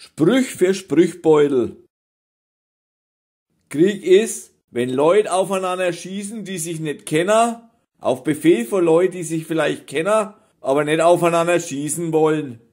Sprüch für Sprüchbeutel. Krieg ist, wenn Leute aufeinander schießen, die sich nicht kennen, auf Befehl von Leuten, die sich vielleicht kennen, aber nicht aufeinander schießen wollen.